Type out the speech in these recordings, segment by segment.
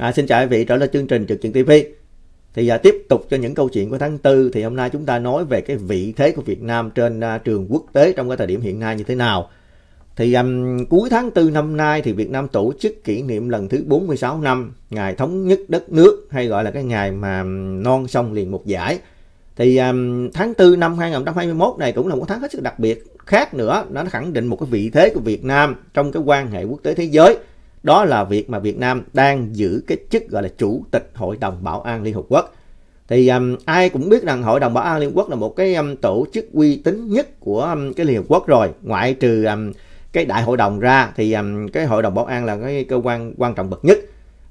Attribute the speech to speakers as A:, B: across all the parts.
A: À, xin chào quý vị trở lại chương trình Trực truyền TV. Thì à, tiếp tục cho những câu chuyện của tháng 4 thì hôm nay chúng ta nói về cái vị thế của Việt Nam trên à, trường quốc tế trong cái thời điểm hiện nay như thế nào. Thì um, cuối tháng 4 năm nay thì Việt Nam tổ chức kỷ niệm lần thứ 46 năm ngày thống nhất đất nước hay gọi là cái ngày mà non sông liền một giải. Thì um, tháng 4 năm 2021 này cũng là một tháng hết sức đặc biệt khác nữa, nó khẳng định một cái vị thế của Việt Nam trong cái quan hệ quốc tế thế giới đó là việc mà Việt Nam đang giữ cái chức gọi là Chủ tịch Hội đồng Bảo an Liên Hợp Quốc. Thì um, ai cũng biết rằng Hội đồng Bảo an Liên Hợp Quốc là một cái um, tổ chức uy tín nhất của um, cái Liên Hợp Quốc rồi. Ngoại trừ um, cái đại hội đồng ra thì um, cái Hội đồng Bảo an là cái cơ quan quan trọng bậc nhất.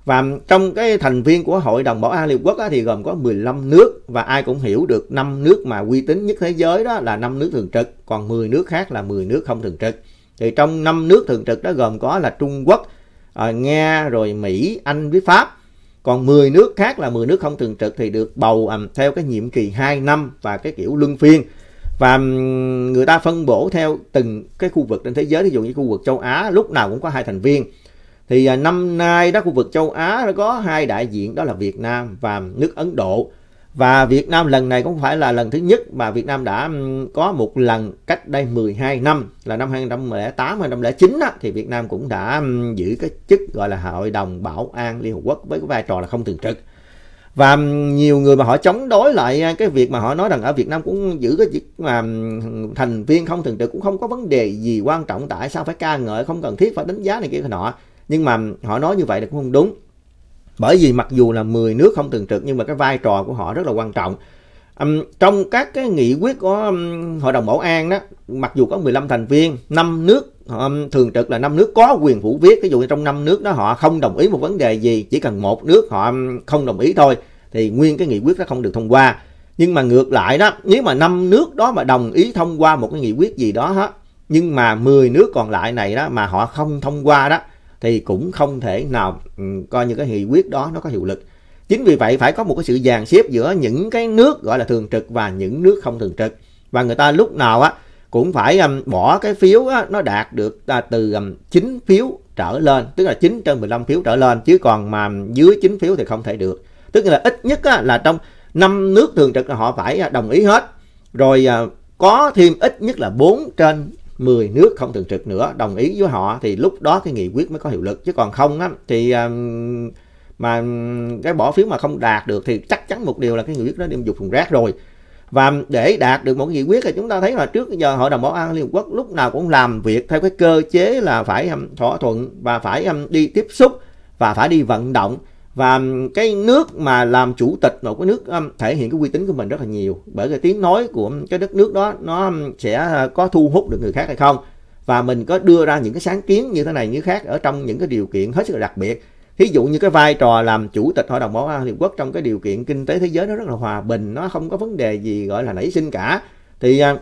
A: Và um, trong cái thành viên của Hội đồng Bảo an Liên Hợp Quốc á, thì gồm có 15 nước và ai cũng hiểu được năm nước mà uy tín nhất thế giới đó là năm nước thường trực, còn 10 nước khác là 10 nước không thường trực. Thì trong năm nước thường trực đó gồm có là Trung Quốc, à, Nga rồi Mỹ, Anh với Pháp. Còn 10 nước khác là 10 nước không thường trực thì được bầu um, theo cái nhiệm kỳ 2 năm và cái kiểu luân phiên. Và người ta phân bổ theo từng cái khu vực trên thế giới, ví dụ như khu vực châu Á lúc nào cũng có hai thành viên. Thì uh, năm nay đó khu vực châu Á nó có hai đại diện đó là Việt Nam và nước Ấn Độ và Việt Nam lần này cũng phải là lần thứ nhất mà Việt Nam đã có một lần cách đây 12 năm là năm 2008 2009 á, thì Việt Nam cũng đã giữ cái chức gọi là Hội đồng Bảo an Liên Hợp Quốc với cái vai trò là không thường trực. Và nhiều người mà họ chống đối lại à, cái việc mà họ nói rằng ở Việt Nam cũng giữ cái chức mà thành viên không thường trực cũng không có vấn đề gì quan trọng tại sao phải ca ngợi không cần thiết phải đánh giá này kia nọ. Nhưng mà họ nói như vậy là cũng không đúng bởi vì mặc dù là 10 nước không thường trực nhưng mà cái vai trò của họ rất là quan trọng. Um, trong các cái nghị quyết của um, Hội đồng Bảo an đó, mặc dù có 15 thành viên, năm nước um, thường trực là năm nước có quyền phủ viết. Ví dụ như trong năm nước đó họ không đồng ý một vấn đề gì, chỉ cần một nước họ không đồng ý thôi thì nguyên cái nghị quyết nó không được thông qua. Nhưng mà ngược lại đó, nếu mà năm nước đó mà đồng ý thông qua một cái nghị quyết gì đó hết, nhưng mà 10 nước còn lại này đó mà họ không thông qua đó thì cũng không thể nào ừ, coi như cái nghị quyết đó nó có hiệu lực. Chính vì vậy phải có một cái sự dàn xếp giữa những cái nước gọi là thường trực và những nước không thường trực. Và người ta lúc nào á cũng phải um, bỏ cái phiếu á, nó đạt được à, từ um, 9 phiếu trở lên, tức là 9 trên 15 phiếu trở lên chứ còn mà dưới 9 phiếu thì không thể được. Tức là ít nhất á, là trong năm nước thường trực là họ phải à, đồng ý hết. Rồi à, có thêm ít nhất là 4 trên 10 nước không thường trực nữa đồng ý với họ thì lúc đó cái nghị quyết mới có hiệu lực chứ còn không á thì mà cái bỏ phiếu mà không đạt được thì chắc chắn một điều là cái nghị quyết đó đem dục thùng rác rồi và để đạt được một nghị quyết thì chúng ta thấy là trước giờ hội đồng bảo an liên hợp quốc lúc nào cũng làm việc theo cái cơ chế là phải um, thỏa thuận và phải đi tiếp xúc và phải đi vận động và cái nước mà làm chủ tịch một cái nước thể hiện cái uy tín của mình rất là nhiều bởi cái tiếng nói của cái đất nước đó nó sẽ ờ, có thu hút được người khác hay không và mình có đưa ra những cái sáng kiến như thế này như khác ở trong những cái điều kiện hết sức là đặc biệt thí dụ như cái vai trò làm chủ tịch hội đồng bảo an liên quốc trong cái điều kiện kinh tế thế giới nó rất là hòa bình nó không có vấn đề gì gọi là nảy sinh cả thì à,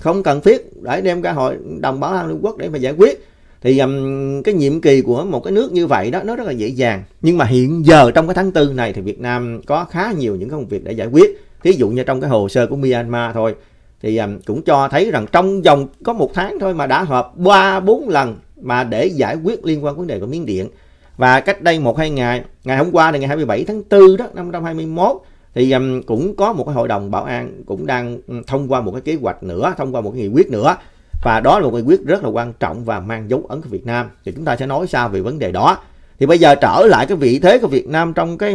A: không cần thiết để đem ra hội đồng bảo an liên quốc để mà giải quyết thì um, cái nhiệm kỳ của một cái nước như vậy đó nó rất là dễ dàng nhưng mà hiện giờ trong cái tháng tư này thì Việt Nam có khá nhiều những công việc để giải quyết thí dụ như trong cái hồ sơ của Myanmar thôi thì um, cũng cho thấy rằng trong vòng có một tháng thôi mà đã họp ba bốn lần mà để giải quyết liên quan vấn đề của miếng điện và cách đây một hai ngày ngày hôm qua là ngày 27 tháng 4 đó năm 2021 thì um, cũng có một cái hội đồng bảo an cũng đang um, thông qua một cái kế hoạch nữa thông qua một cái nghị quyết nữa và đó là một nghị quyết rất là quan trọng và mang dấu ấn của Việt Nam thì chúng ta sẽ nói sao về vấn đề đó thì bây giờ trở lại cái vị thế của Việt Nam trong cái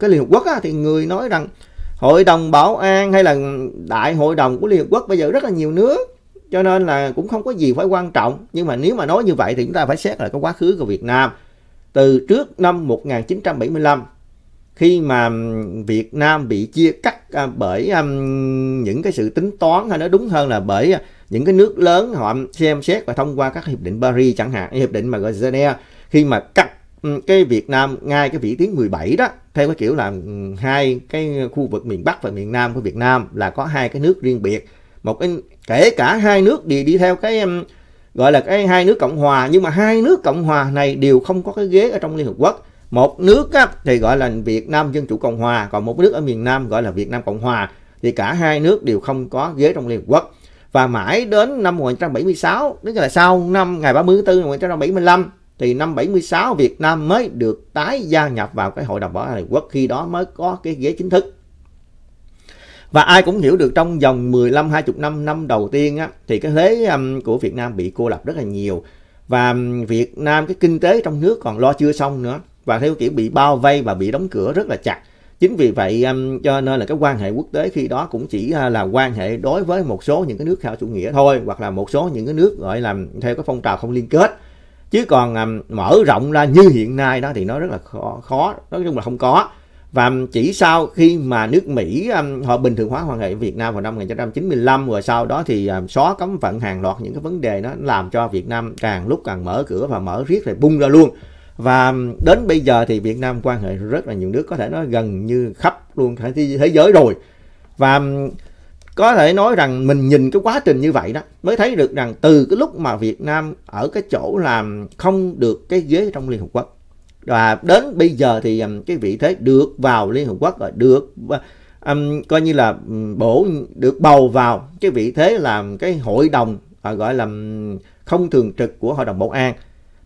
A: cái Liên Hợp Quốc á, thì người nói rằng Hội đồng Bảo an hay là Đại hội đồng của Liên Hợp Quốc bây giờ rất là nhiều nước cho nên là cũng không có gì phải quan trọng nhưng mà nếu mà nói như vậy thì chúng ta phải xét lại cái quá khứ của Việt Nam từ trước năm 1975 khi mà Việt Nam bị chia cắt à, bởi à, những cái sự tính toán hay nói đúng hơn là bởi à, những cái nước lớn họ xem xét và thông qua các hiệp định Paris chẳng hạn hiệp định mà gọi Geneva khi mà cắt ừ, cái Việt Nam ngay cái vị tuyến 17 đó theo cái kiểu là ừ, hai cái khu vực miền Bắc và miền Nam của Việt Nam là có hai cái nước riêng biệt một cái kể cả hai nước đi đi theo cái ừ, gọi là cái hai nước cộng hòa nhưng mà hai nước cộng hòa này đều không có cái ghế ở trong Liên Hợp Quốc một nước á, thì gọi là Việt Nam Dân Chủ Cộng Hòa còn một nước ở miền Nam gọi là Việt Nam Cộng Hòa thì cả hai nước đều không có ghế trong Liên Hợp Quốc và mãi đến năm 1976 tức là sau năm ngày 30 tháng 4 năm 1975 thì năm 76 Việt Nam mới được tái gia nhập vào cái Hội đồng Bảo an Liên Hợp Quốc khi đó mới có cái ghế chính thức và ai cũng hiểu được trong vòng 15 20 năm năm đầu tiên á, thì cái thế um, của Việt Nam bị cô lập rất là nhiều và um, Việt Nam cái kinh tế trong nước còn lo chưa xong nữa và theo kiểu bị bao vây và bị đóng cửa rất là chặt chính vì vậy um, cho nên là cái quan hệ quốc tế khi đó cũng chỉ uh, là quan hệ đối với một số những cái nước khảo chủ nghĩa thôi hoặc là một số những cái nước gọi là theo cái phong trào không liên kết chứ còn um, mở rộng ra như hiện nay đó thì nó rất là khó, khó nói chung là không có và um, chỉ sau khi mà nước Mỹ um, họ bình thường hóa quan hệ Việt Nam vào năm 1995 rồi sau đó thì um, xóa cấm vận hàng loạt những cái vấn đề nó làm cho Việt Nam càng lúc càng mở cửa và mở riết rồi bung ra luôn và đến bây giờ thì Việt Nam quan hệ rất là nhiều nước có thể nói gần như khắp luôn cả thế giới rồi và có thể nói rằng mình nhìn cái quá trình như vậy đó mới thấy được rằng từ cái lúc mà Việt Nam ở cái chỗ làm không được cái ghế trong Liên Hợp Quốc và đến bây giờ thì cái vị thế được vào Liên Hợp Quốc rồi được um, coi như là bổ được bầu vào cái vị thế làm cái hội đồng à, gọi là không thường trực của Hội đồng Bảo an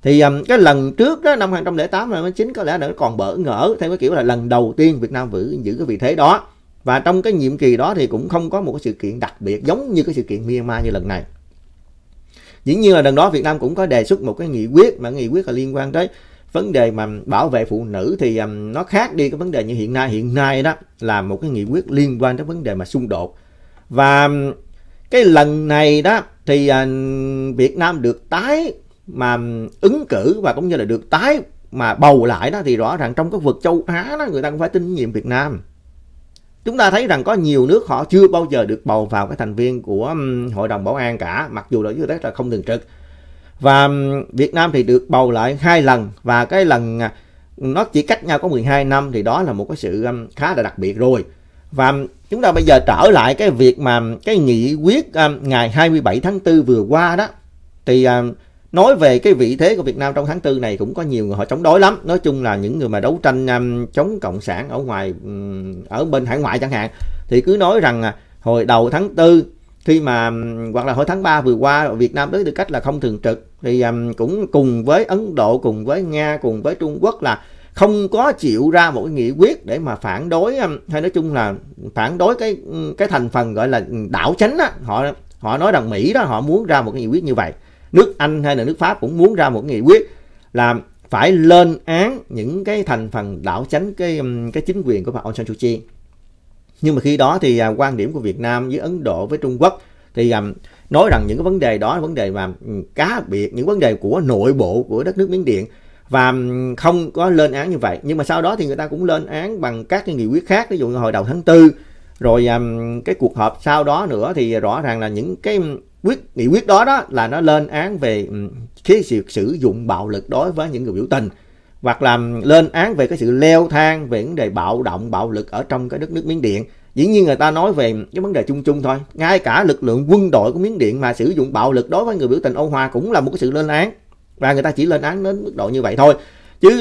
A: thì um, cái lần trước đó năm 2008 năm 2009 có lẽ nó còn bỡ ngỡ theo cái kiểu là lần đầu tiên Việt Nam giữ giữ cái vị thế đó và trong cái nhiệm kỳ đó thì cũng không có một cái sự kiện đặc biệt giống như cái sự kiện Myanmar như lần này dĩ nhiên là lần đó Việt Nam cũng có đề xuất một cái nghị quyết mà nghị quyết là liên quan tới vấn đề mà bảo vệ phụ nữ thì um, nó khác đi cái vấn đề như hiện nay hiện nay đó là một cái nghị quyết liên quan tới vấn đề mà xung đột và um, cái lần này đó thì uh, Việt Nam được tái mà ứng cử và cũng như là được tái mà bầu lại đó thì rõ ràng trong các vực châu Á đó người ta cũng phải tín nhiệm Việt Nam. Chúng ta thấy rằng có nhiều nước họ chưa bao giờ được bầu vào cái thành viên của Hội đồng Bảo an cả, mặc dù là dưới đất là không thường trực. Và Việt Nam thì được bầu lại hai lần và cái lần à, nó chỉ cách nhau có 12 năm thì đó là một cái sự khá là đặc biệt rồi. Và chúng ta bây giờ trở lại cái việc mà cái nghị quyết ngày 27 tháng 4 vừa qua đó thì nói về cái vị thế của Việt Nam trong tháng tư này cũng có nhiều người họ chống đối lắm nói chung là những người mà đấu tranh um, chống cộng sản ở ngoài um, ở bên hải ngoại chẳng hạn thì cứ nói rằng à, hồi đầu tháng tư khi mà um, hoặc là hồi tháng 3 vừa qua Việt Nam với tư cách là không thường trực thì um, cũng cùng với Ấn Độ cùng với Nga cùng với Trung Quốc là không có chịu ra một cái nghị quyết để mà phản đối um, hay nói chung là phản đối cái cái thành phần gọi là đảo chánh á họ họ nói rằng Mỹ đó họ muốn ra một cái nghị quyết như vậy nước Anh hay là nước Pháp cũng muốn ra một nghị quyết là phải lên án những cái thành phần đảo chánh cái um, cái chính quyền của bà Aung San Suu Kyi. Nhưng mà khi đó thì à, quan điểm của Việt Nam với Ấn Độ với Trung Quốc thì à, nói rằng những cái vấn đề đó là vấn đề mà ừ, cá biệt những vấn đề của nội bộ của đất nước Miến Điện và ừ, không có lên án như vậy nhưng mà sau đó thì người ta cũng lên án bằng các cái nghị quyết khác ví dụ như hồi đầu tháng tư rồi à, cái cuộc họp sau đó nữa thì rõ ràng là những cái ừ, quyết nghị quyết đó đó là nó lên án về cái sự sử dụng bạo lực đối với những người biểu tình hoặc là lên án về cái sự leo thang về vấn đề bạo động bạo lực ở trong cái đất nước Miến Điện dĩ nhiên người ta nói về cái vấn đề chung chung thôi ngay cả lực lượng quân đội của Miến Điện mà sử dụng bạo lực đối với người biểu tình ô hòa cũng là một cái sự lên án và người ta chỉ lên án đến mức độ như vậy thôi chứ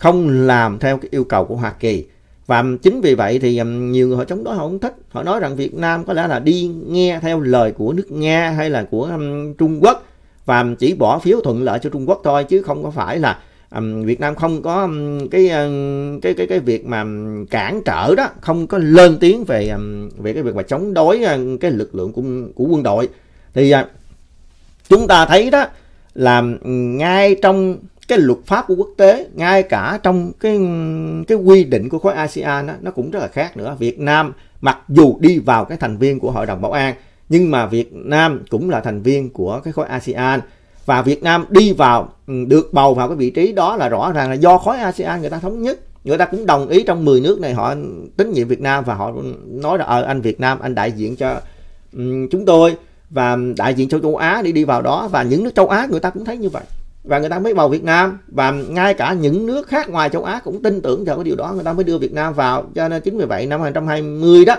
A: không làm theo cái yêu cầu của Hoa Kỳ và chính vì vậy thì um, nhiều người họ chống đối họ không thích họ nói rằng Việt Nam có lẽ là đi nghe theo lời của nước Nga hay là của um, Trung Quốc và um, chỉ bỏ phiếu thuận lợi cho Trung Quốc thôi chứ không có phải là um, Việt Nam không có um, cái um, cái cái cái việc mà um, cản trở đó không có lên tiếng về um, về cái việc mà chống đối um, cái lực lượng của của quân đội thì uh, chúng ta thấy đó là ừ, ngay trong cái luật pháp của quốc tế ngay cả trong cái cái quy định của khối ASEAN đó, nó cũng rất là khác nữa Việt Nam mặc dù đi vào cái thành viên của Hội đồng Bảo an nhưng mà Việt Nam cũng là thành viên của cái khối ASEAN và Việt Nam đi vào ừ, được bầu vào cái vị trí đó là rõ ràng là do khối ASEAN người ta thống nhất người ta cũng đồng ý trong 10 nước này họ tín nhiệm Việt Nam và họ nói là ờ anh Việt Nam anh đại diện cho um, chúng tôi và đại diện cho châu Á đi đi vào đó và những nước châu Á người ta cũng thấy như vậy và người ta mới bầu Việt Nam và ngay cả những nước khác ngoài châu Á cũng tin tưởng vào cái điều đó người ta mới đưa Việt Nam vào cho nên chính vì vậy năm 2020 đó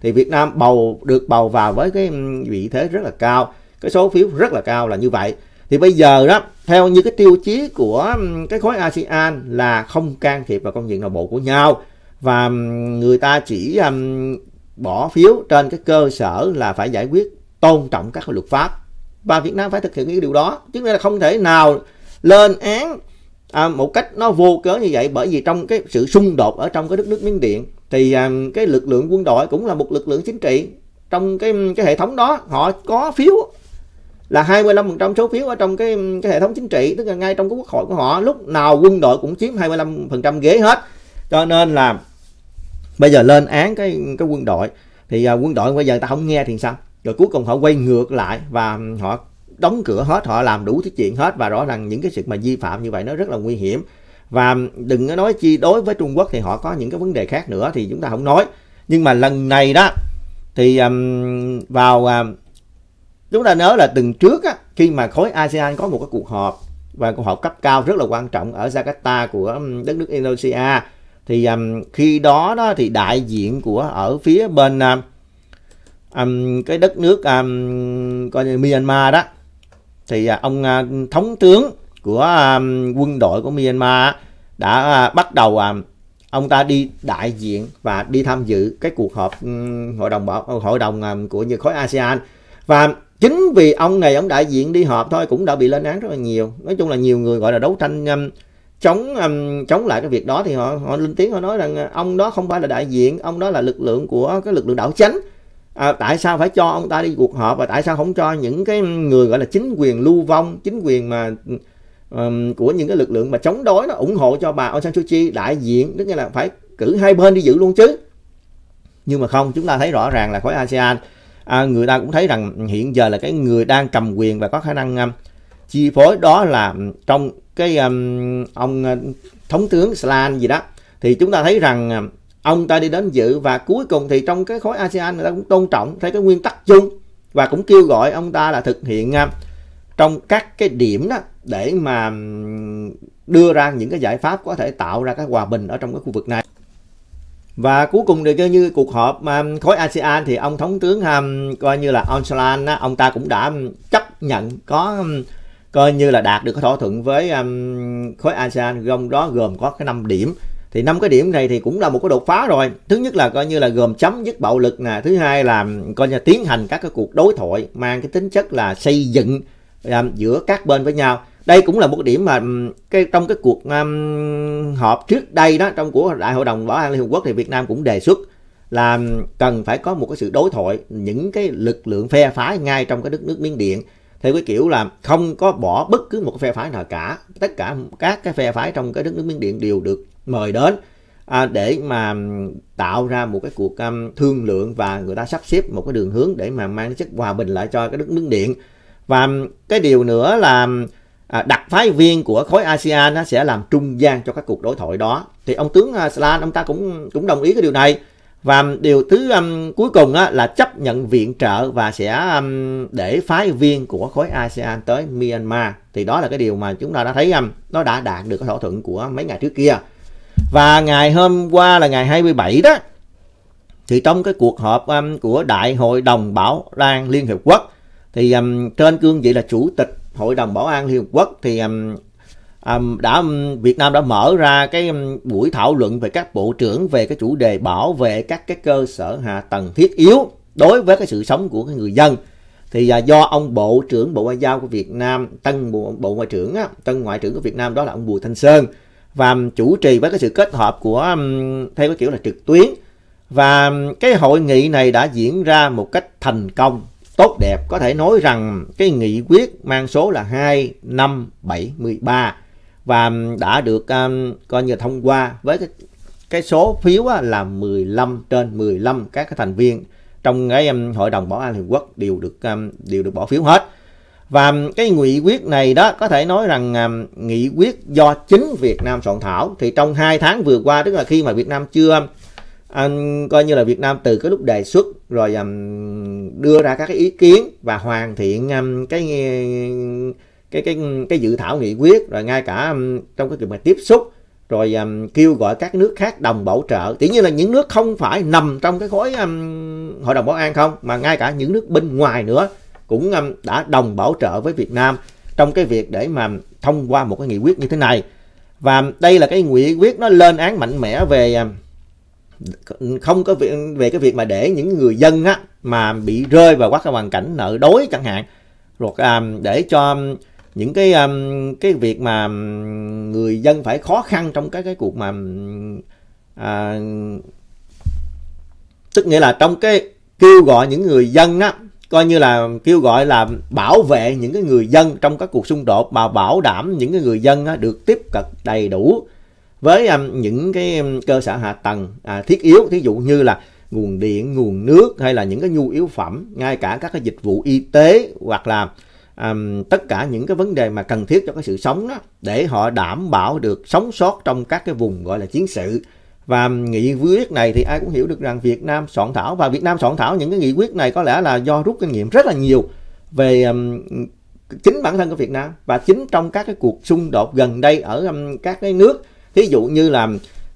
A: thì Việt Nam bầu được bầu vào với cái vị thế rất là cao cái số phiếu rất là cao là như vậy thì bây giờ đó theo như cái tiêu chí của cái khối ASEAN là không can thiệp vào công việc nội bộ của nhau và người ta chỉ um, bỏ phiếu trên cái cơ sở là phải giải quyết tôn trọng các luật pháp và Việt Nam phải thực hiện cái điều đó chứ là không thể nào lên án à, một cách nó vô cớ như vậy bởi vì trong cái sự xung đột ở trong cái đất nước Miến Điện thì à, cái lực lượng quân đội cũng là một lực lượng chính trị trong cái cái hệ thống đó họ có phiếu là 25% số phiếu ở trong cái cái hệ thống chính trị tức là ngay trong cái quốc hội của họ lúc nào quân đội cũng chiếm 25% ghế hết cho nên là bây giờ lên án cái cái quân đội thì à, quân đội bây giờ ta không nghe thì sao rồi cuối cùng họ quay ngược lại và họ đóng cửa hết họ làm đủ thứ chuyện hết và rõ ràng những cái sự mà vi phạm như vậy nó rất là nguy hiểm và đừng có nói chi đối với Trung Quốc thì họ có những cái vấn đề khác nữa thì chúng ta không nói nhưng mà lần này đó thì um, vào um, chúng ta nhớ là từng trước á, khi mà khối ASEAN có một cái cuộc họp và cuộc họp cấp cao rất là quan trọng ở Jakarta của um, đất nước Indonesia thì um, khi đó đó thì đại diện của ở phía bên uh, um, cái đất nước um, coi như Myanmar đó thì uh, ông uh, thống tướng của um, quân đội của Myanmar đã uh, bắt đầu um, ông ta đi đại diện và đi tham dự cái cuộc họp um, hội đồng bảo hội đồng um, của như khối ASEAN và chính vì ông này ông đại diện đi họp thôi cũng đã bị lên án rất là nhiều nói chung là nhiều người gọi là đấu tranh um, chống um, chống lại cái việc đó thì họ họ lên tiếng họ nói rằng ông đó không phải là đại diện ông đó là lực lượng của cái lực lượng đảo chánh à, tại sao phải cho ông ta đi cuộc họp và tại sao không cho những cái người gọi là chính quyền lưu vong chính quyền mà um, của những cái lực lượng mà chống đối nó ủng hộ cho bà Aung San Suu Kyi đại diện tức là phải cử hai bên đi giữ luôn chứ nhưng mà không chúng ta thấy rõ ràng là khối ASEAN à, người ta cũng thấy rằng hiện giờ là cái người đang cầm quyền và có khả năng um, chi phối đó là trong cái um, ông thống tướng Slan gì đó thì chúng ta thấy rằng ông ta đi đến dự và cuối cùng thì trong cái khối ASEAN người ta cũng tôn trọng thấy cái nguyên tắc chung và cũng kêu gọi ông ta là thực hiện à, trong các cái điểm đó để mà đưa ra những cái giải pháp có thể tạo ra cái hòa bình ở trong cái khu vực này. Và cuối cùng thì coi như cuộc họp à, khối ASEAN thì ông thống tướng um, coi như là ông Salan ông ta cũng đã chấp nhận có coi như là đạt được cái thỏa thuận với khối ASEAN gồm đó gồm có cái năm điểm thì năm cái điểm này thì cũng là một cái đột phá rồi thứ nhất là coi như là gồm chấm dứt bạo lực nè thứ hai là coi như là tiến hành các cái cuộc đối thoại mang cái tính chất là xây dựng um, giữa các bên với nhau đây cũng là một điểm mà cái trong cái cuộc um, họp trước đây đó trong của đại hội đồng bảo an liên hợp quốc thì việt nam cũng đề xuất là cần phải có một cái sự đối thoại những cái lực lượng phe phái ngay trong cái đất nước miến điện theo cái kiểu là không có bỏ bất cứ một cái phe phái nào cả tất cả các cái phe phái trong cái đất nước miến điện đều được mời đến à, để mà tạo ra một cái cuộc um, thương lượng và người ta sắp xếp một cái đường hướng để mà mang chất hòa bình lại cho cái đất nước điện và um, cái điều nữa là um, à, đặc phái viên của khối ASEAN nó sẽ làm trung gian cho các cuộc đối thoại đó thì ông tướng à, Slan ông ta cũng cũng đồng ý cái điều này và um, điều thứ um, cuối cùng á, là chấp nhận viện trợ và sẽ um, để phái viên của khối ASEAN tới Myanmar thì đó là cái điều mà chúng ta đã thấy um, nó đã đạt được cái thỏa thuận của mấy ngày trước kia và ngày hôm qua là ngày 27 đó thì trong cái cuộc họp um, của Đại hội đồng Bảo an Liên Hiệp Quốc thì um, trên cương vị là Chủ tịch Hội đồng Bảo an Liên Hiệp Quốc thì um, um, đã um, Việt Nam đã mở ra cái um, buổi thảo luận về các bộ trưởng về cái chủ đề bảo vệ các cái cơ sở hạ tầng thiết yếu đối với cái sự sống của cái người dân thì à, do ông bộ trưởng bộ ngoại giao của Việt Nam tân bộ, bộ ngoại trưởng á, tân ngoại trưởng của Việt Nam đó là ông Bùi Thanh Sơn và um, chủ trì với cái sự kết hợp của um, theo cái kiểu là trực tuyến và um, cái hội nghị này đã diễn ra một cách thành công tốt đẹp có thể nói rằng cái nghị quyết mang số là 2573 và đã được um, coi như thông qua với cái, cái số phiếu á, là 15 trên 15 các cái thành viên trong cái um, hội đồng bảo an liên quốc đều được um, đều được bỏ phiếu hết và um, cái nghị quyết này đó có thể nói rằng uh, nghị quyết do chính Việt Nam soạn thảo thì trong hai tháng vừa qua tức là khi mà Việt Nam chưa um, coi như là Việt Nam từ cái lúc đề xuất rồi um, đưa ra các cái ý kiến và hoàn thiện um, cái cái cái cái dự thảo nghị quyết rồi ngay cả um, trong cái việc mà tiếp xúc rồi um, kêu gọi các nước khác đồng bảo trợ tự như là những nước không phải nằm trong cái khối um, hội đồng bảo an không mà ngay cả những nước bên ngoài nữa cũng um, đã đồng bảo trợ với Việt Nam trong cái việc để mà thông qua một cái nghị quyết như thế này. Và đây là cái nghị quyết nó lên án mạnh mẽ về um, không có việc về cái việc mà để những người dân á mà bị rơi vào các cái hoàn cảnh nợ đói chẳng hạn rồi um, để cho những cái cái việc mà người dân phải khó khăn trong cái cái cuộc mà à, tức nghĩa là trong cái kêu gọi những người dân á coi như là kêu gọi là bảo vệ những cái người dân trong các cuộc xung đột mà bảo đảm những cái người dân được tiếp cận đầy đủ với um, những cái um, cơ sở hạ tầng à, thiết yếu thí dụ như là nguồn điện nguồn nước hay là những cái nhu yếu phẩm ngay cả các cái dịch vụ y tế hoặc là um, tất cả những cái vấn đề mà cần thiết cho cái sự sống đó để họ đảm bảo được sống sót trong các cái vùng gọi là chiến sự và nghị quyết này thì ai cũng hiểu được rằng Việt Nam soạn thảo và Việt Nam soạn thảo những cái nghị quyết này có lẽ là do rút kinh nghiệm rất là nhiều về um, chính bản thân của Việt Nam và chính trong các cái cuộc xung đột gần đây ở um, các cái nước thí dụ như là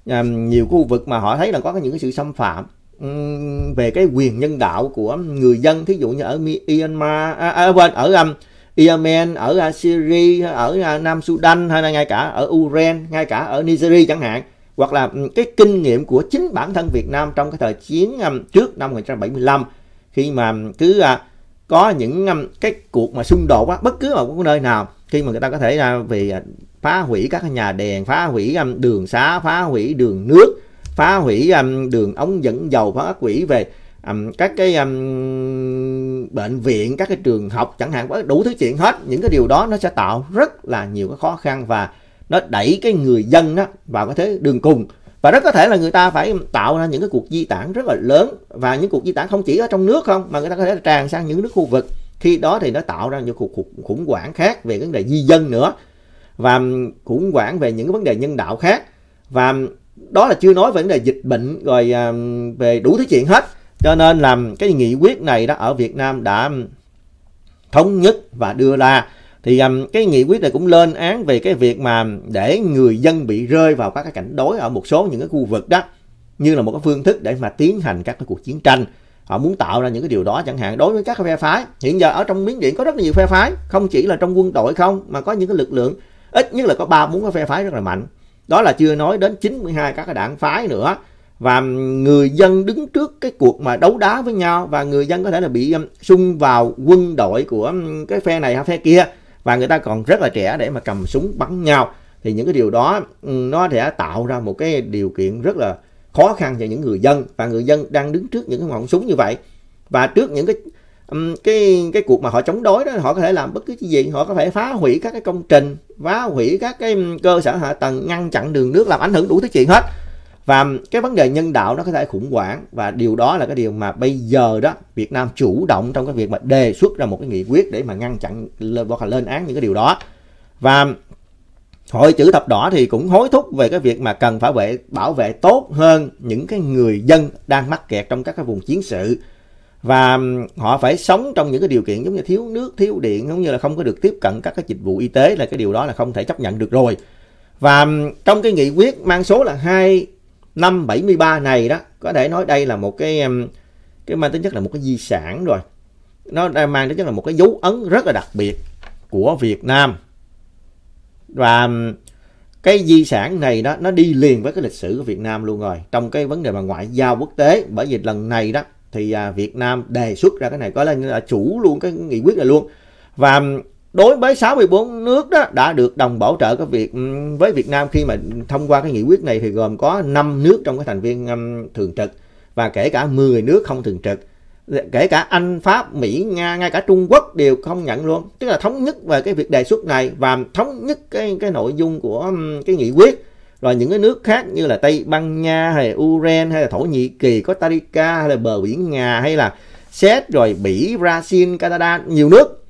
A: um, nhiều khu vực mà họ thấy là có những cái sự xâm phạm um, về cái quyền nhân đạo của người dân thí dụ như ở Myanmar à, à, quên ở um, Yemen ở uh, Syria ở uh, Nam Sudan hay là ngay cả ở Iran ngay cả ở Nigeria chẳng hạn hoặc là cái kinh nghiệm của chính bản thân Việt Nam trong cái thời chiến trước năm 1975 khi mà cứ à, có những cái cuộc mà xung đột á, bất cứ một nơi nào khi mà người ta có thể là vì à, phá hủy các nhà đèn, phá hủy đường xá, phá hủy đường nước, phá hủy đường ống dẫn dầu, phá hủy về các cái bệnh viện, các cái trường học chẳng hạn đủ thứ chuyện hết. Những cái điều đó nó sẽ tạo rất là nhiều cái khó khăn và nó đẩy cái người dân đó vào cái thế đường cùng và rất có thể là người ta phải tạo ra những cái cuộc di tản rất là lớn và những cuộc di tản không chỉ ở trong nước không mà người ta có thể tràn sang những nước khu vực khi đó thì nó tạo ra những cuộc, khủng hoảng khác về vấn đề di dân nữa và khủng hoảng về những vấn đề nhân đạo khác và đó là chưa nói về vấn đề dịch bệnh rồi à, về đủ thứ chuyện hết cho nên làm cái nghị quyết này đó ở Việt Nam đã thống nhất và đưa ra thì um, cái nghị quyết này cũng lên án về cái việc mà để người dân bị rơi vào các cái cảnh đối ở một số những cái khu vực đó như là một cái phương thức để mà tiến hành các cái cuộc chiến tranh họ muốn tạo ra những cái điều đó chẳng hạn đối với các phe phái hiện giờ ở trong miến điện có rất là nhiều phe phái không chỉ là trong quân đội không mà có những cái lực lượng ít nhất là có ba bốn cái phe phái rất là mạnh đó là chưa nói đến 92 các cái đảng phái nữa và um, người dân đứng trước cái cuộc mà đấu đá với nhau và người dân có thể là bị um, xung vào quân đội của um, cái phe này hay phe kia và người ta còn rất là trẻ để mà cầm súng bắn nhau thì những cái điều đó ừ, nó sẽ tạo ra một cái điều kiện rất là khó khăn cho những người dân và người dân đang đứng trước những cái ngọn súng như vậy và trước những cái ừ, cái cái cuộc mà họ chống đối đó họ có thể làm bất cứ gì họ có thể phá hủy các cái công trình phá hủy các cái cơ sở hạ tầng ngăn chặn đường nước làm ảnh hưởng đủ thứ chuyện hết và cái vấn đề nhân đạo nó có thể khủng hoảng và điều đó là cái điều mà bây giờ đó Việt Nam chủ động trong cái việc mà đề xuất ra một cái nghị quyết để mà ngăn chặn hoặc là lên án những cái điều đó. Và Hội chữ thập đỏ thì cũng hối thúc về cái việc mà cần phải vệ, bảo vệ tốt hơn những cái người dân đang mắc kẹt trong các cái vùng chiến sự và họ phải sống trong những cái điều kiện giống như thiếu nước, thiếu điện, giống như là không có được tiếp cận các cái dịch vụ y tế là cái điều đó là không thể chấp nhận được rồi. Và trong cái nghị quyết mang số là hai năm 73 này đó có thể nói đây là một cái cái mang tính chất là một cái di sản rồi nó mang tính chất là một cái dấu ấn rất là đặc biệt của Việt Nam và cái di sản này đó nó đi liền với cái lịch sử của Việt Nam luôn rồi trong cái vấn đề mà ngoại giao quốc tế bởi vì lần này đó thì à, Việt Nam đề xuất ra cái này có là, là chủ luôn cái nghị quyết này luôn và đối với 64 nước đó đã được đồng bảo trợ cái việc ừ, với Việt Nam khi mà thông qua cái nghị quyết này thì gồm có 5 nước trong cái thành viên ừ, thường trực và kể cả 10 nước không thường trực kể cả Anh, Pháp, Mỹ, Nga, ngay cả Trung Quốc đều không nhận luôn. Tức là thống nhất về cái việc đề xuất này và thống nhất cái cái nội dung của ừ, cái nghị quyết. Rồi những cái nước khác như là Tây Ban Nha hay là Uren hay là Thổ Nhĩ Kỳ, Costa Rica hay là bờ biển Nga hay là Séc rồi Bỉ, Brazil, Canada, nhiều nước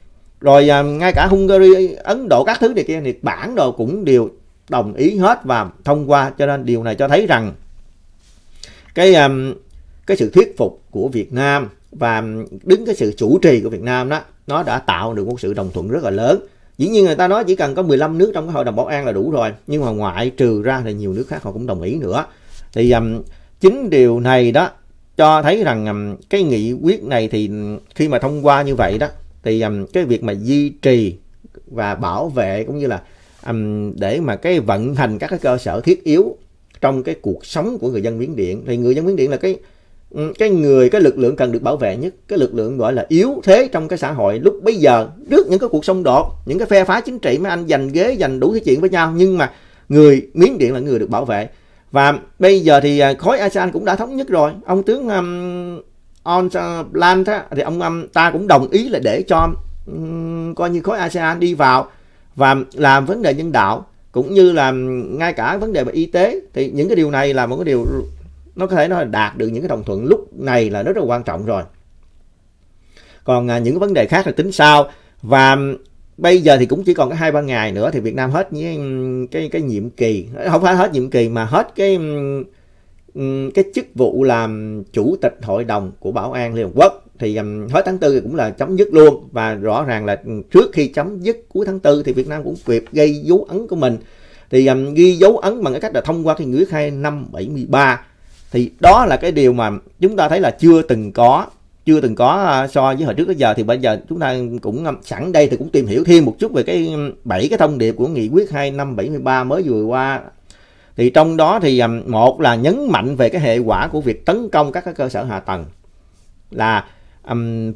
A: rồi à, ngay cả Hungary Ấn Độ các thứ này kia Nhật Bản đồ cũng đều đồng ý hết và thông qua cho nên điều này cho thấy rằng cái à, cái sự thuyết phục của Việt Nam và đứng cái sự chủ trì của Việt Nam đó nó đã tạo được một sự đồng thuận rất là lớn dĩ nhiên người ta nói chỉ cần có 15 nước trong cái hội đồng bảo an là đủ rồi nhưng mà ngoại trừ ra thì nhiều nước khác họ cũng đồng ý nữa thì um, chính điều này đó cho thấy rằng um, cái nghị quyết này thì khi mà thông qua như vậy đó thì um, cái việc mà duy trì và bảo vệ cũng như là um, để mà cái vận hành các cái cơ sở thiết yếu trong cái cuộc sống của người dân miến điện thì người dân miến điện là cái ừ, cái người cái lực lượng cần được bảo vệ nhất cái lực lượng gọi là yếu thế trong cái xã hội lúc bây giờ trước những cái cuộc xung đột những cái phe phái chính trị mấy anh giành ghế giành đủ cái chuyện với nhau nhưng mà người miến điện là người được bảo vệ và bây giờ thì à, khối asean cũng đã thống nhất rồi ông tướng um, on plan đó, thì ông, ông ta cũng đồng ý là để cho um, coi như khối ASEAN đi vào và làm vấn đề nhân đạo cũng như là ngay cả vấn đề về y tế thì những cái điều này là một cái điều nó có thể nó đạt được những cái đồng thuận lúc này là rất là quan trọng rồi còn à, những cái vấn đề khác là tính sau và bây giờ thì cũng chỉ còn cái hai ba ngày nữa thì Việt Nam hết với cái cái nhiệm kỳ không phải hết nhiệm kỳ mà hết cái Ừ, cái chức vụ làm chủ tịch hội đồng của Bảo an Liên Hợp Quốc thì um, hết tháng tư cũng là chấm dứt luôn và rõ ràng là ừ, trước khi chấm dứt cuối tháng tư thì Việt Nam cũng kịp gây dấu ấn của mình thì um, ghi dấu ấn bằng cái cách là thông qua thiên ngữ khai năm 73 thì đó là cái điều mà chúng ta thấy là chưa từng có chưa từng có à, so với hồi trước tới giờ thì bây giờ chúng ta cũng um, sẵn đây thì cũng tìm hiểu thêm một chút về cái bảy cái thông điệp của nghị quyết năm 2573 mới vừa qua thì trong đó thì một là nhấn mạnh về cái hệ quả của việc tấn công các cái cơ sở hạ tầng là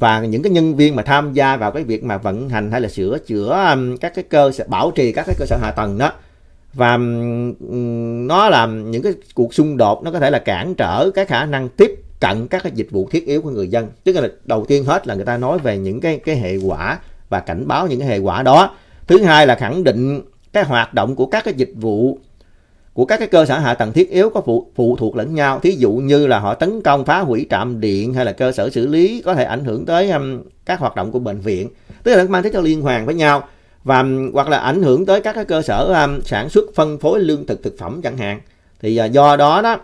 A: và những cái nhân viên mà tham gia vào cái việc mà vận hành hay là sửa chữa các cái cơ sở bảo trì các cái cơ sở hạ tầng đó và nó làm những cái cuộc xung đột nó có thể là cản trở cái khả năng tiếp cận các cái dịch vụ thiết yếu của người dân tức là đầu tiên hết là người ta nói về những cái cái hệ quả và cảnh báo những cái hệ quả đó thứ hai là khẳng định cái hoạt động của các cái dịch vụ của các cái cơ sở hạ tầng thiết yếu có phụ, phụ thuộc lẫn nhau. Thí dụ như là họ tấn công phá hủy trạm điện hay là cơ sở xử lý có thể ảnh hưởng tới um, các hoạt động của bệnh viện. Tức là mang tính cho liên hoàn với nhau và um, hoặc là ảnh hưởng tới các cái cơ sở um, sản xuất phân phối lương thực thực phẩm chẳng hạn. Thì uh, do đó đó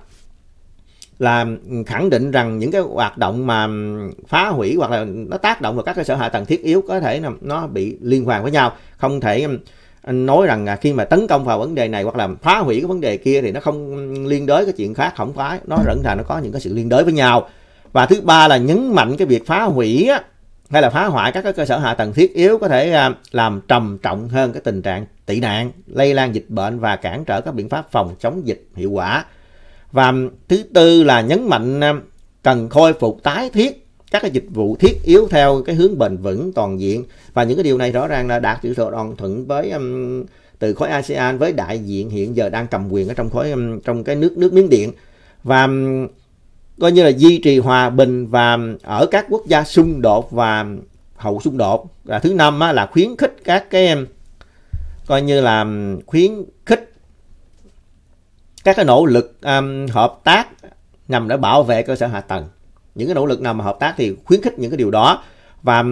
A: là um, khẳng định rằng những cái hoạt động mà um, phá hủy hoặc là nó tác động vào các cơ sở hạ tầng thiết yếu có thể là nó bị liên hoàn với nhau, không thể um, nói rằng à, khi mà tấn công vào vấn đề này hoặc là phá hủy cái vấn đề kia thì nó không liên đới cái chuyện khác không phải nó vẫn là nó có những cái sự liên đới với nhau và thứ ba là nhấn mạnh cái việc phá hủy hay là phá hoại các cái cơ sở hạ tầng thiết yếu có thể à, làm trầm trọng hơn cái tình trạng tị nạn lây lan dịch bệnh và cản trở các biện pháp phòng chống dịch hiệu quả và thứ tư là nhấn mạnh à, cần khôi phục tái thiết các cái dịch vụ thiết yếu theo cái hướng bền vững toàn diện và những cái điều này rõ ràng là đạt sự đồng thuận với um, từ khối ASEAN với đại diện hiện giờ đang cầm quyền ở trong khối um, trong cái nước nước miếng Điện và um, coi như là duy trì hòa bình và um, ở các quốc gia xung đột và um, hậu xung đột và thứ năm á, là khuyến khích các cái um, coi như là khuyến khích các cái nỗ lực um, hợp tác nhằm để bảo vệ cơ sở hạ tầng những cái nỗ lực nào mà hợp tác thì khuyến khích những cái điều đó và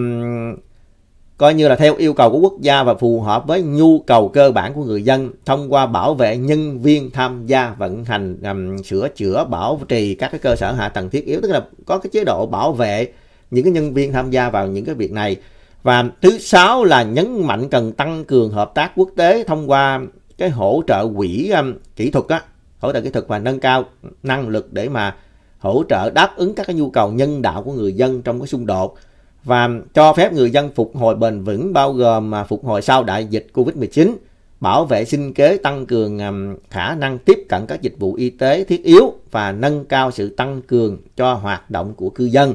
A: coi như là theo yêu cầu của quốc gia và phù hợp với nhu cầu cơ bản của người dân thông qua bảo vệ nhân viên tham gia vận hành um, sửa chữa bảo trì các cái cơ sở hạ tầng thiết yếu tức là có cái chế độ bảo vệ những cái nhân viên tham gia vào những cái việc này và thứ sáu là nhấn mạnh cần tăng cường hợp tác quốc tế thông qua cái hỗ trợ quỹ um, kỹ thuật á hỗ trợ kỹ thuật và nâng cao năng lực để mà hỗ trợ đáp ứng các cái nhu cầu nhân đạo của người dân trong cái xung đột và cho phép người dân phục hồi bền vững bao gồm mà phục hồi sau đại dịch Covid-19, bảo vệ sinh kế tăng cường à, khả năng tiếp cận các dịch vụ y tế thiết yếu và nâng cao sự tăng cường cho hoạt động của cư dân.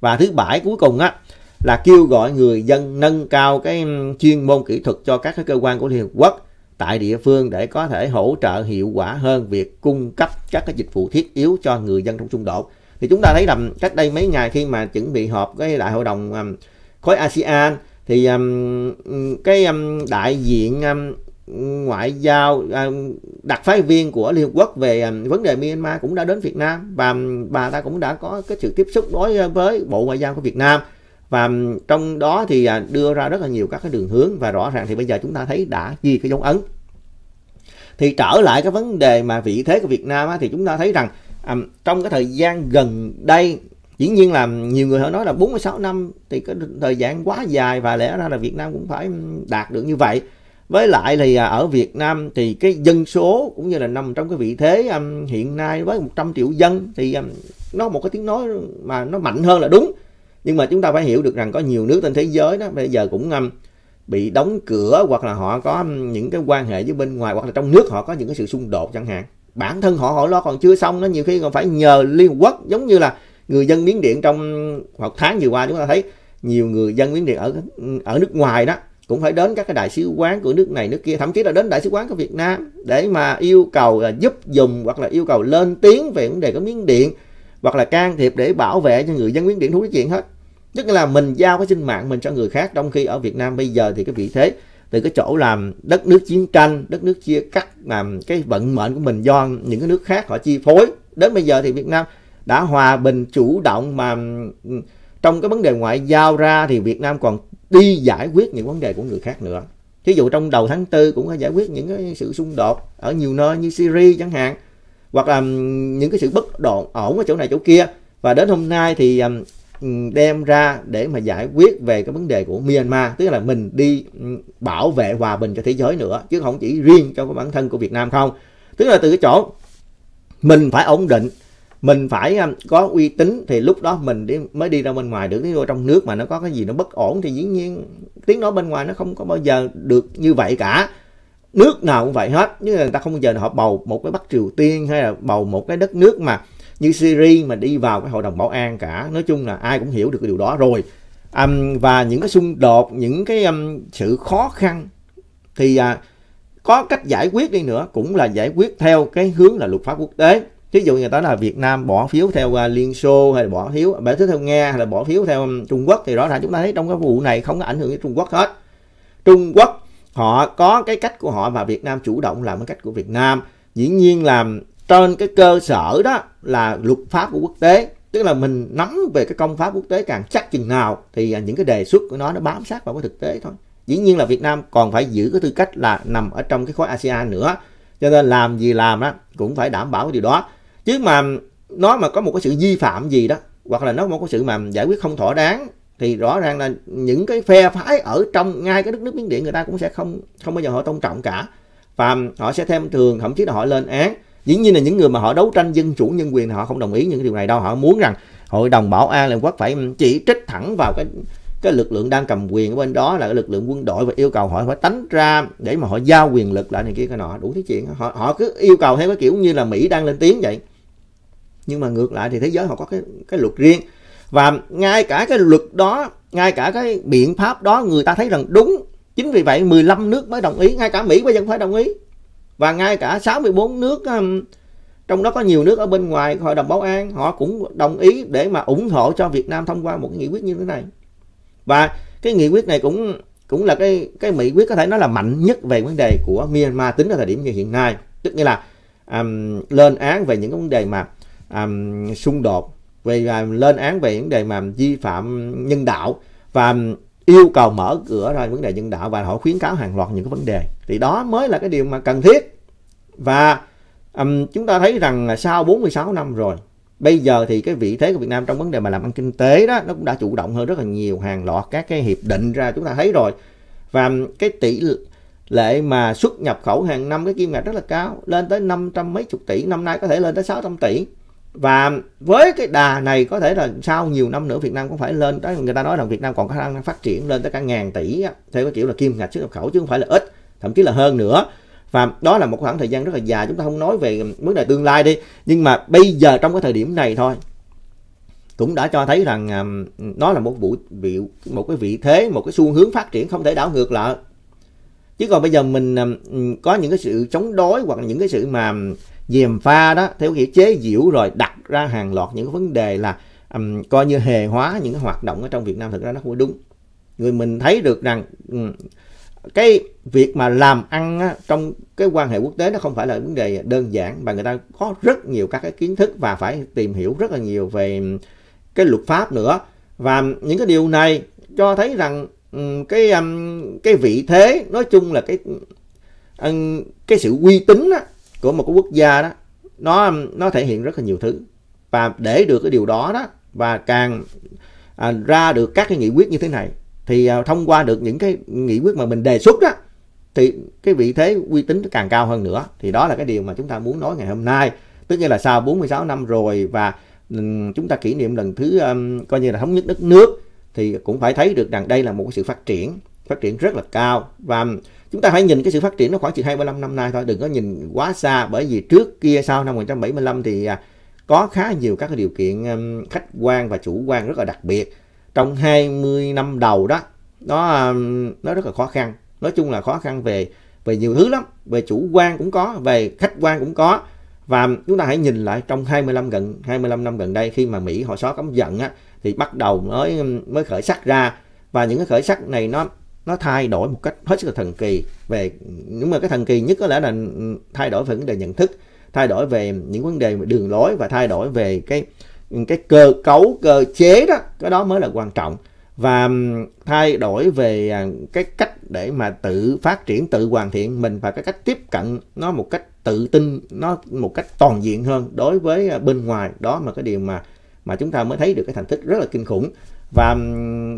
A: Và thứ bảy cuối cùng á là kêu gọi người dân nâng cao cái chuyên môn kỹ thuật cho các cái cơ quan của Liên Hợp Quốc tại địa phương để có thể hỗ trợ hiệu quả hơn việc cung cấp các cái dịch vụ thiết yếu cho người dân trong xung đột. Thì chúng ta thấy rằng cách đây mấy ngày khi mà chuẩn bị họp cái đại hội đồng um, khối ASEAN thì um, cái um, đại diện um, ngoại giao um, đặc phái viên của Liên Hợp Quốc về um, vấn đề Myanmar cũng đã đến Việt Nam và um, bà ta cũng đã có cái sự tiếp xúc đối với Bộ Ngoại giao của Việt Nam và trong đó thì à, đưa ra rất là nhiều các cái đường hướng và rõ ràng thì bây giờ chúng ta thấy đã ghi cái dấu ấn thì trở lại cái vấn đề mà vị thế của Việt Nam á, thì chúng ta thấy rằng à, trong cái thời gian gần đây dĩ nhiên là nhiều người họ nói là 46 năm thì cái thời gian quá dài và lẽ ra là Việt Nam cũng phải đạt được như vậy với lại thì à, ở Việt Nam thì cái dân số cũng như là nằm trong cái vị thế um, hiện nay với 100 triệu dân thì um, nó một cái tiếng nói mà nó mạnh hơn là đúng nhưng mà chúng ta phải hiểu được rằng có nhiều nước trên thế giới đó bây giờ cũng um, bị đóng cửa hoặc là họ có um, những cái quan hệ với bên ngoài hoặc là trong nước họ có những cái sự xung đột chẳng hạn bản thân họ họ lo còn chưa xong nó nhiều khi còn phải nhờ liên quốc giống như là người dân miến điện trong hoặc tháng vừa qua chúng ta thấy nhiều người dân miến điện ở ở nước ngoài đó cũng phải đến các cái đại sứ quán của nước này nước kia thậm chí là đến đại sứ quán của Việt Nam để mà yêu cầu là giúp dùng hoặc là yêu cầu lên tiếng về vấn đề của miếng điện hoặc là can thiệp để bảo vệ cho người dân quyến điển thú nói chuyện hết tức là mình giao cái sinh mạng mình cho người khác trong khi ở Việt Nam bây giờ thì cái vị thế từ cái chỗ làm đất nước chiến tranh đất nước chia cắt làm cái vận mệnh của mình do những cái nước khác họ chi phối đến bây giờ thì Việt Nam đã hòa bình chủ động mà ừ, trong cái vấn đề ngoại giao ra thì Việt Nam còn đi giải quyết những vấn đề của người khác nữa. Ví dụ trong đầu tháng 4 cũng có giải quyết những cái sự xung đột ở nhiều nơi như Syria chẳng hạn hoặc là những cái sự bất độn ổn ở chỗ này chỗ kia và đến hôm nay thì đem ra để mà giải quyết về cái vấn đề của Myanmar tức là mình đi bảo vệ hòa bình cho thế giới nữa chứ không chỉ riêng cho cái bản thân của Việt Nam không tức là từ cái chỗ mình phải ổn định mình phải có uy tín thì lúc đó mình đi, mới đi ra bên ngoài được tiếng trong nước mà nó có cái gì nó bất ổn thì dĩ nhiên tiếng nói bên ngoài nó không có bao giờ được như vậy cả nước nào cũng vậy hết nhưng người ta không bao giờ họ bầu một cái bắc triều tiên hay là bầu một cái đất nước mà như syria mà đi vào cái hội đồng bảo an cả nói chung là ai cũng hiểu được cái điều đó rồi um, và những cái xung đột những cái um, sự khó khăn thì uh, có cách giải quyết đi nữa cũng là giải quyết theo cái hướng là luật pháp quốc tế ví dụ người ta là Việt Nam bỏ phiếu theo uh, Liên Xô hay là bỏ phiếu bỏ phiếu theo Nga hay là bỏ phiếu theo um, Trung Quốc thì rõ ràng chúng ta thấy trong cái vụ này không có ảnh hưởng đến Trung Quốc hết Trung Quốc họ có cái cách của họ và Việt Nam chủ động làm cái cách của Việt Nam dĩ nhiên làm trên cái cơ sở đó là luật pháp của quốc tế tức là mình nắm về cái công pháp quốc tế càng chắc chừng nào thì những cái đề xuất của nó nó bám sát vào cái thực tế thôi dĩ nhiên là Việt Nam còn phải giữ cái tư cách là nằm ở trong cái khối ASEAN nữa cho nên làm gì làm đó cũng phải đảm bảo cái điều đó chứ mà nó mà có một cái sự vi phạm gì đó hoặc là nó có một cái sự mà giải quyết không thỏa đáng thì rõ ràng là những cái phe phái ở trong ngay cái đất nước Miến Điện người ta cũng sẽ không không bao giờ họ tôn trọng cả và họ sẽ thêm thường thậm chí là họ lên án dĩ nhiên là những người mà họ đấu tranh dân chủ nhân quyền thì họ không đồng ý những điều này đâu họ muốn rằng hội đồng bảo an liên quốc phải chỉ trích thẳng vào cái cái lực lượng đang cầm quyền ở bên đó là cái lực lượng quân đội và yêu cầu họ phải tánh ra để mà họ giao quyền lực lại này kia cái nọ đủ thứ chuyện họ họ cứ yêu cầu theo cái kiểu như là mỹ đang lên tiếng vậy nhưng mà ngược lại thì thế giới họ có cái cái luật riêng và ngay cả cái luật đó, ngay cả cái biện pháp đó người ta thấy rằng đúng. Chính vì vậy 15 nước mới đồng ý, ngay cả Mỹ bây giờ phải đồng ý. Và ngay cả 64 nước um, trong đó có nhiều nước ở bên ngoài hội đồng bảo an họ cũng đồng ý để mà ủng hộ cho Việt Nam thông qua một nghị quyết như thế này và cái nghị quyết này cũng cũng là cái cái nghị quyết có thể nói là mạnh nhất về vấn đề của Myanmar tính ở thời điểm như hiện nay tức nghĩa là um, lên án về những vấn đề mà um, xung đột về lên án về vấn đề mà vi phạm nhân đạo và yêu cầu mở cửa ra vấn đề nhân đạo và họ khuyến cáo hàng loạt những cái vấn đề thì đó mới là cái điều mà cần thiết và um, chúng ta thấy rằng là sau 46 năm rồi bây giờ thì cái vị thế của Việt Nam trong vấn đề mà làm ăn kinh tế đó nó cũng đã chủ động hơn rất là nhiều hàng loạt các cái hiệp định ra chúng ta thấy rồi và cái tỷ lệ mà xuất nhập khẩu hàng năm cái kim ngạch rất là cao lên tới 500 mấy chục tỷ năm nay có thể lên tới 600 tỷ và với cái đà này có thể là sau nhiều năm nữa Việt Nam cũng phải lên tới người ta nói rằng Việt Nam còn khả năng phát triển lên tới cả ngàn tỷ theo cái kiểu là kim ngạch xuất nhập khẩu chứ không phải là ít thậm chí là hơn nữa và đó là một khoảng thời gian rất là dài chúng ta không nói về vấn đề tương lai đi nhưng mà bây giờ trong cái thời điểm này thôi cũng đã cho thấy rằng nó là một vụ một cái vị thế một cái xu hướng phát triển không thể đảo ngược lại chứ còn bây giờ mình có những cái sự chống đối hoặc là những cái sự mà dèm pha đó theo kiểu chế diễu rồi đặt ra hàng loạt những cái vấn đề là um, coi như hề hóa những cái hoạt động ở trong Việt Nam thực ra nó không đúng người mình thấy được rằng um, cái việc mà làm ăn á, trong cái quan hệ quốc tế nó không phải là vấn đề đơn giản mà người ta có rất nhiều các cái kiến thức và phải tìm hiểu rất là nhiều về cái luật pháp nữa và những cái điều này cho thấy rằng cái cái vị thế nói chung là cái cái sự uy tín á, của một cái quốc gia đó nó nó thể hiện rất là nhiều thứ và để được cái điều đó đó và càng à, ra được các cái nghị quyết như thế này thì à, thông qua được những cái nghị quyết mà mình đề xuất đó thì cái vị thế uy tín càng cao hơn nữa thì đó là cái điều mà chúng ta muốn nói ngày hôm nay tức nghĩa là sau 46 năm rồi và ừ, chúng ta kỷ niệm lần thứ um, coi như là thống nhất đất nước thì cũng phải thấy được rằng đây là một cái sự phát triển phát triển rất là cao và chúng ta phải nhìn cái sự phát triển nó khoảng chừng 25 năm nay thôi đừng có nhìn quá xa bởi vì trước kia sau năm 1975 thì à, có khá nhiều các điều kiện khách quan và chủ quan rất là đặc biệt trong 20 năm đầu đó nó nó rất là khó khăn nói chung là khó khăn về về nhiều thứ lắm về chủ quan cũng có về khách quan cũng có và chúng ta hãy nhìn lại trong 25 gần 25 năm gần đây khi mà Mỹ họ xóa cấm vận á thì bắt đầu mới mới khởi sắc ra và những cái khởi sắc này nó nó thay đổi một cách hết sức là thần kỳ về nhưng mà cái thần kỳ nhất có lẽ là thay đổi về vấn đề nhận thức thay đổi về những vấn đề đường lối và thay đổi về cái cái cơ cấu cơ chế đó cái đó mới là quan trọng và thay đổi về à, cái cách để mà tự phát triển tự hoàn thiện mình và cái cách tiếp cận nó một cách tự tin nó một cách toàn diện hơn đối với à, bên ngoài đó mà cái điều mà mà chúng ta mới thấy được cái thành tích rất là kinh khủng và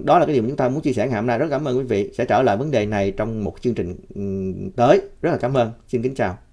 A: đó là cái điều chúng ta muốn chia sẻ ngày hôm nay rất cảm ơn quý vị sẽ trở lại vấn đề này trong một chương trình tới rất là cảm ơn xin kính chào